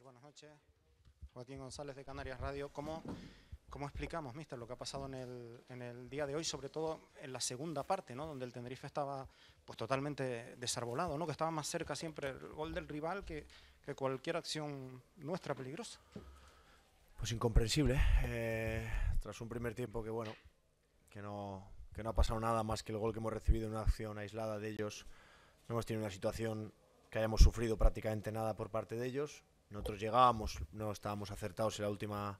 buenas noches. Joaquín González de Canarias Radio. ¿Cómo, cómo explicamos, Mister, lo que ha pasado en el, día de hoy, sobre todo en la segunda parte, donde el Tenerife estaba pues, totalmente desarbolado, ¿no? que estaba más cerca siempre el gol del rival que, cualquier acción nuestra peligrosa? Pues incomprensible. Eh, tras un primer tiempo que, bueno, que no, que no ha pasado nada más que el gol que hemos recibido en una acción aislada de ellos. No hemos tenido una situación que hayamos sufrido prácticamente nada por parte de ellos. Nosotros llegábamos, no estábamos acertados en la última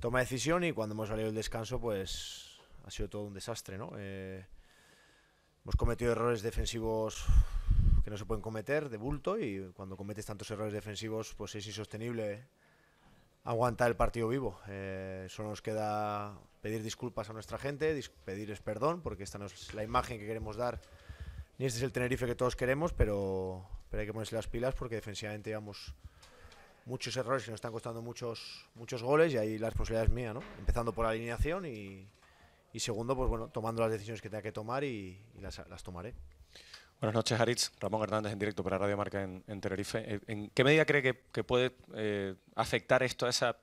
toma de decisión y cuando hemos salido el descanso, pues ha sido todo un desastre, ¿no? Eh, hemos cometido errores defensivos que no se pueden cometer de bulto y cuando cometes tantos errores defensivos, pues es insostenible aguantar el partido vivo. Eh, solo nos queda pedir disculpas a nuestra gente, pedirles perdón, porque esta no es la imagen que queremos dar, ni este es el Tenerife que todos queremos, pero, pero hay que ponerse las pilas porque defensivamente íbamos muchos errores y nos están costando muchos, muchos goles y ahí la responsabilidad es mía, ¿no? Empezando por la alineación y, y segundo, pues bueno, tomando las decisiones que tenga que tomar y, las, las, tomaré. Buenas noches, Aritz. Ramón Hernández en directo para Radio Marca en, en Tenerife. Eh, ¿En qué medida cree que, que puede eh, afectar esto a esa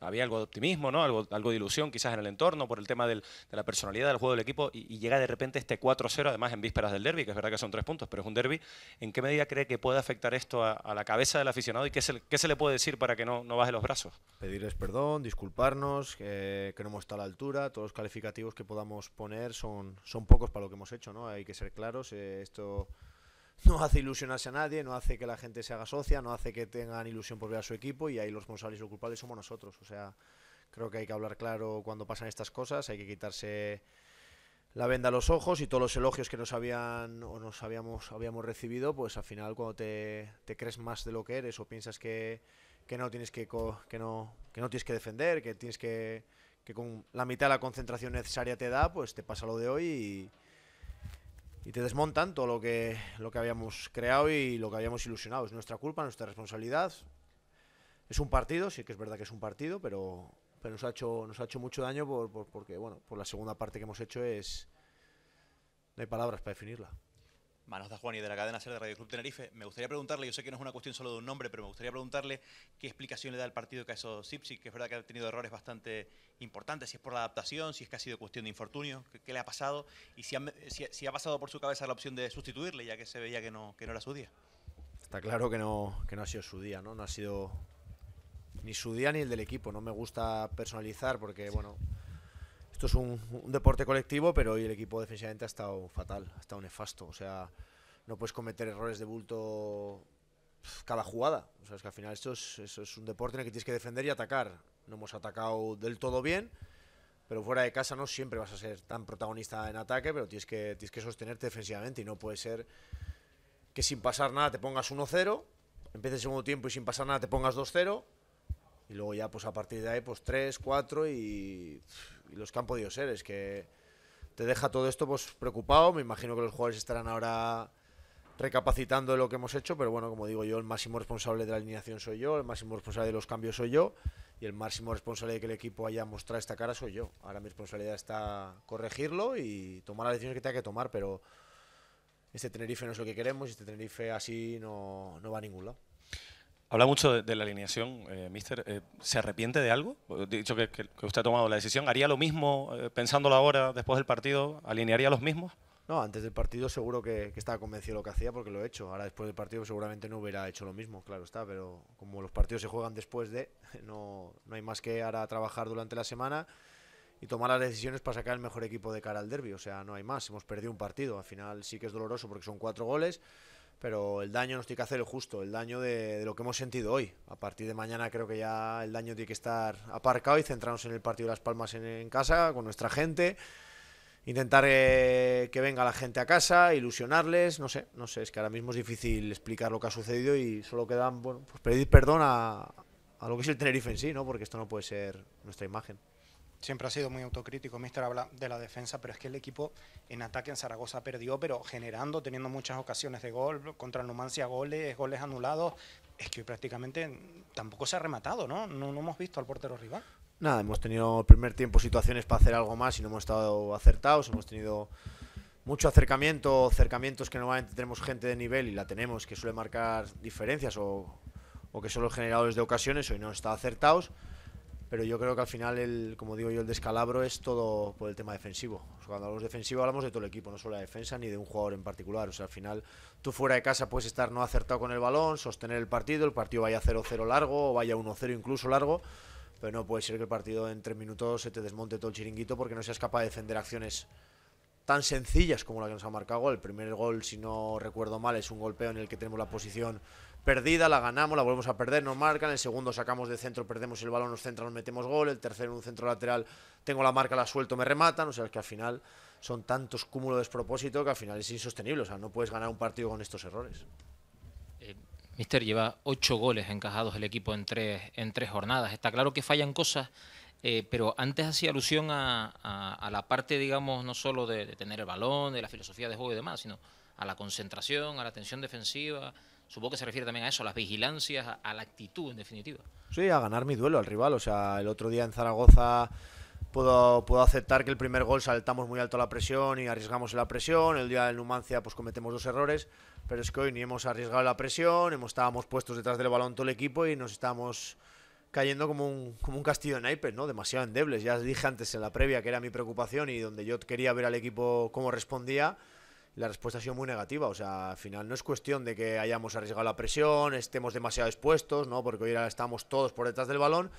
había algo de optimismo, ¿no? Algo, algo de ilusión quizás en el entorno por el tema de la personalidad del juego del equipo y, llega de repente este 4-0, además en vísperas del derby, que es verdad que son tres puntos, pero es un derby. ¿En qué medida cree que puede afectar esto a, la cabeza del aficionado y qué se, le puede decir para que no, no baje los brazos? Pedirles perdón, disculparnos, eh, que no hemos estado a la altura, todos los calificativos que podamos poner son, son pocos para lo que hemos hecho, ¿no? Hay que ser claros, eh, esto no hace ilusionarse a nadie, no hace que la gente se haga socia, no hace que tengan ilusión por ver a su equipo y ahí los responsables y culpables somos nosotros. O sea, creo que hay que hablar claro cuando pasan estas cosas, hay que quitarse la venda a los ojos y todos los elogios que nos habían o nos habíamos, habíamos recibido, pues al final cuando te, crees más de lo que eres o piensas que, no tienes que, que, no, que no tienes que defender, que tienes que, que con la mitad de la concentración necesaria te da, pues te pasa lo de hoy y y te desmontan todo lo que, lo que habíamos creado y lo que habíamos ilusionado. Es nuestra culpa, nuestra responsabilidad. Es un partido, sí que es verdad que es un partido, pero, nos, ha hecho, nos ha hecho mucho daño por, porque, bueno, por la segunda parte que hemos hecho es... No hay palabras para definirla. Manos de Juan y de la cadena SER de Radio Club Tenerife, me gustaría preguntarle, yo sé que no es una cuestión solo de un nombre, pero me gustaría preguntarle qué explicación le da el partido que ha hecho Sipsi, que es verdad que ha tenido errores bastante importantes, si es por la adaptación, si es que ha sido cuestión de infortunio, qué, le ha pasado y si ha, pasado por su cabeza la opción de sustituirle, ya que se veía que no, que no era su día. Está claro que no, que no ha sido su día, ¿no? No ha sido ni su día ni el del equipo. No me gusta personalizar porque, bueno, esto es un, deporte colectivo, pero hoy el equipo defensivamente ha estado fatal, ha estado nefasto. O sea, no puedes cometer errores de bulto cada jugada. O sea, es que al final esto es, es un deporte en el que tienes que defender y atacar. No hemos atacado del todo bien, pero fuera de casa no siempre vas a ser tan protagonista en ataque, pero tienes que, tienes que sostenerte defensivamente y no puede ser que sin pasar nada te pongas 1-0, empieces el segundo tiempo y sin pasar nada te pongas 2-0, y luego ya pues a partir de ahí pues 3, 4 y y los que han podido ser. Es que te deja todo esto pues, preocupado. Me imagino que los jugadores estarán ahora recapacitando de lo que hemos hecho, pero bueno, como digo yo, el máximo responsable de la alineación soy yo, el máximo responsable de los cambios soy yo y el máximo responsable de que el equipo haya mostrado esta cara soy yo. Ahora mi responsabilidad está corregirlo y tomar las decisiones que tenga que tomar, pero este Tenerife no es lo que queremos y este Tenerife así no, no va a ningún lado. Habla mucho de, la alineación, eh, mister. Eh, ¿Se arrepiente de algo? Dicho que, usted ha tomado la decisión, ¿haría lo mismo eh, pensándolo ahora, después del partido? ¿Alinearía los mismos? No, antes del partido seguro que, estaba convencido de lo que hacía porque lo he hecho. Ahora después del partido seguramente no hubiera hecho lo mismo, claro está, pero como los partidos se juegan después de, no, no hay más que ahora trabajar durante la semana y tomar las decisiones para sacar el mejor equipo de cara al derby. O sea, no hay más. Hemos perdido un partido. Al final sí que es doloroso porque son cuatro goles pero el daño nos tiene que hacer el justo, el daño de, lo que hemos sentido hoy. A partir de mañana creo que ya el daño tiene que estar aparcado y centrarnos en el partido de Las Palmas en, casa, con nuestra gente. Intentar eh, que venga la gente a casa, ilusionarles, no sé, no sé, es que ahora mismo es difícil explicar lo que ha sucedido y solo quedan, bueno, pues pedir perdón a, a lo que es el Tenerife en sí, ¿no? Porque esto no puede ser nuestra imagen siempre ha sido muy autocrítico, Mister habla de la defensa, pero es que el equipo en ataque en Zaragoza perdió, pero generando, teniendo muchas ocasiones de gol, contra el Numancia goles, goles anulados, es que prácticamente tampoco se ha rematado, ¿no? No, hemos visto al portero rival. Nada, hemos tenido el primer tiempo situaciones para hacer algo más y no hemos estado acertados, hemos tenido mucho acercamiento, acercamientos que normalmente tenemos gente de nivel y la tenemos, que suele marcar diferencias o, que son los generadores de ocasiones, hoy no está acertados pero yo creo que al final, el, como digo yo, el descalabro es todo por el tema defensivo. cuando hablamos defensivo hablamos de todo el equipo, no solo de la defensa ni de un jugador en particular. O sea, al final tú fuera de casa puedes estar no acertado con el balón, sostener el partido, el partido vaya 0-0 largo o vaya 1-0 incluso largo, pero no puede ser que el partido en tres minutos se te desmonte todo el chiringuito porque no seas capaz de defender acciones tan sencillas como la que nos ha marcado. El primer gol, si no recuerdo mal, es un golpeo en el que tenemos la posición perdida, la ganamos, la volvemos a perder, nos marcan, el segundo sacamos de centro, perdemos el balón, nos centran, nos metemos gol, el tercero en un centro lateral, tengo la marca, la suelto, me rematan, o sea, es que al final son tantos cúmulos de despropósito que al final es insostenible, o sea, no puedes ganar un partido con estos errores. Eh, mister, lleva ocho goles encajados el equipo en tres, en tres jornadas, está claro que fallan cosas, eh, pero antes hacía alusión a, la parte, digamos, no solo de, de tener el balón, de la filosofía de juego y demás, sino a la concentración, a la tensión defensiva, Supongo que se refiere también a eso, a las vigilancias, a, la actitud en definitiva. Sí, a ganar mi duelo al rival. O sea, el otro día en Zaragoza puedo, puedo aceptar que el primer gol saltamos muy alto la presión y arriesgamos la presión. El día del Numancia pues cometemos dos errores, pero es que hoy ni hemos arriesgado la presión, hemos, estábamos puestos detrás del balón todo el equipo y nos estábamos cayendo como un, como un castillo de naipes, ¿no? Demasiado endebles. Ya dije antes en la previa que era mi preocupación y donde yo quería ver al equipo cómo respondía la respuesta ha sido muy negativa. O sea, al final no es cuestión de que hayamos arriesgado la presión, estemos demasiado expuestos, ¿no? Porque hoy estamos todos por detrás del balón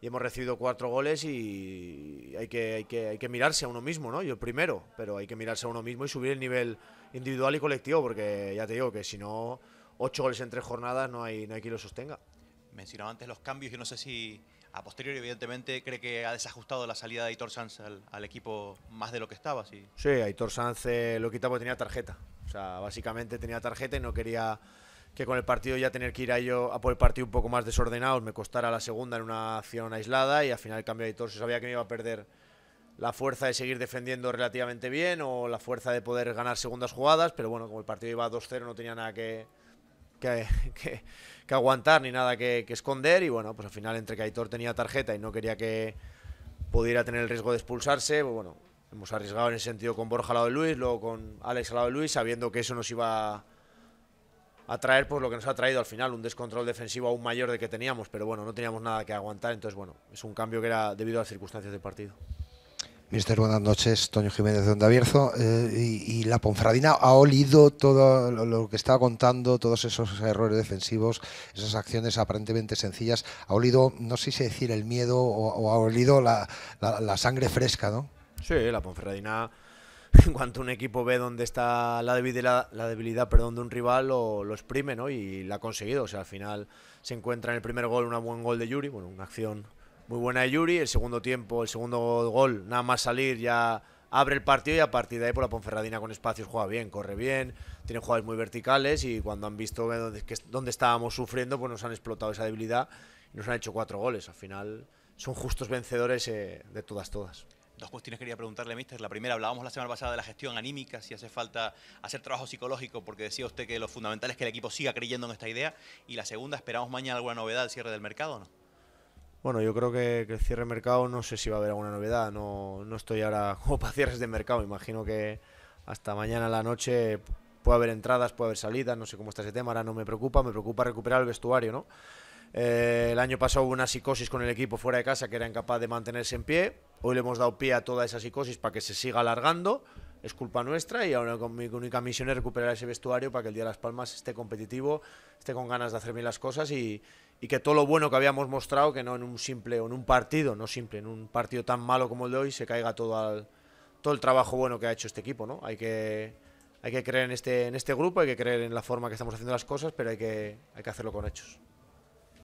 y hemos recibido cuatro goles y hay que, hay que, hay que mirarse a uno mismo, ¿no? Yo primero, pero hay que mirarse a uno mismo y subir el nivel individual y colectivo, porque ya te digo que si no, ocho goles en tres jornadas no hay, no hay quien lo sostenga. Mencionaba antes los cambios, yo no sé si a posteriori, evidentemente, cree que ha desajustado la salida de Aitor Sanz al, equipo más de lo que estaba. Sí, sí Aitor Sanz eh, lo quitaba porque tenía tarjeta. O sea, básicamente tenía tarjeta y no quería que con el partido ya tener que ir a yo a por el partido un poco más desordenado, me costara la segunda en una acción aislada y al final el cambio de Aitor se sabía que me iba a perder la fuerza de seguir defendiendo relativamente bien o la fuerza de poder ganar segundas jugadas, pero bueno, como el partido iba 2-0 no tenía nada que, que, aguantar ni nada que, esconder. Y bueno, pues al final, entre que tenía tarjeta y no quería que pudiera tener el riesgo de expulsarse, pues bueno, hemos arriesgado en ese sentido con Borja Lado de Luis, luego con Alex Lado de Luis, sabiendo que eso nos iba a, a traer pues lo que nos ha traído al final, un descontrol defensivo aún mayor de que teníamos, pero bueno, no teníamos nada que aguantar, entonces bueno, es un cambio que era debido a las circunstancias del partido. Mister, buenas noches. Toño Jiménez de Onda eh, y, la Ponferradina ha olido todo lo que estaba contando, todos esos errores defensivos, esas acciones aparentemente sencillas. Ha olido, no sé si decir el miedo o, ha olido la, sangre fresca, ¿no? Sí, la Ponferradina, en cuanto un equipo ve dónde está la debilidad, la debilidad perdón, de un rival, lo, lo exprime, ¿no? Y la ha conseguido. O sea, al final se encuentra en el primer gol un buen gol de Yuri, bueno, una acción muy buena de Yuri. El segundo tiempo, el segundo gol, nada más salir ya abre el partido y a partir de ahí por la Ponferradina con espacios juega bien, corre bien, tiene jugadas muy verticales y cuando han visto dónde estábamos sufriendo, pues nos han explotado esa debilidad y nos han hecho cuatro goles. Al final son justos vencedores eh, de todas, todas. Dos cuestiones quería preguntarle, mister. La primera, hablábamos la semana pasada de la gestión anímica, si hace falta hacer trabajo psicológico, porque decía usted que lo fundamental es que el equipo siga creyendo en esta idea. Y la segunda, ¿esperamos mañana alguna novedad al cierre del mercado o no? Bueno, yo creo que, el cierre de mercado no sé si va a haber alguna novedad. No, estoy ahora como para cierres de mercado. Imagino que hasta mañana a la noche puede haber entradas, puede haber salidas. No sé cómo está ese tema. Ahora no me preocupa. Me preocupa recuperar el vestuario, eh, el año pasado hubo una psicosis con el equipo fuera de casa que era incapaz de mantenerse en pie. Hoy le hemos dado pie a toda esa psicosis para que se siga alargando es culpa nuestra y ahora con mi única misión es recuperar ese vestuario para que el Día de las Palmas esté competitivo, esté con ganas de hacer bien las cosas y, que todo lo bueno que habíamos mostrado, que no en un simple en un partido, no simple, en un partido tan malo como el de hoy, se caiga todo, todo el trabajo bueno que ha hecho este equipo. ¿no? Hay, que, hay que creer en este, en este grupo, hay que creer en la forma que estamos haciendo las cosas, pero hay que, hay que hacerlo con hechos.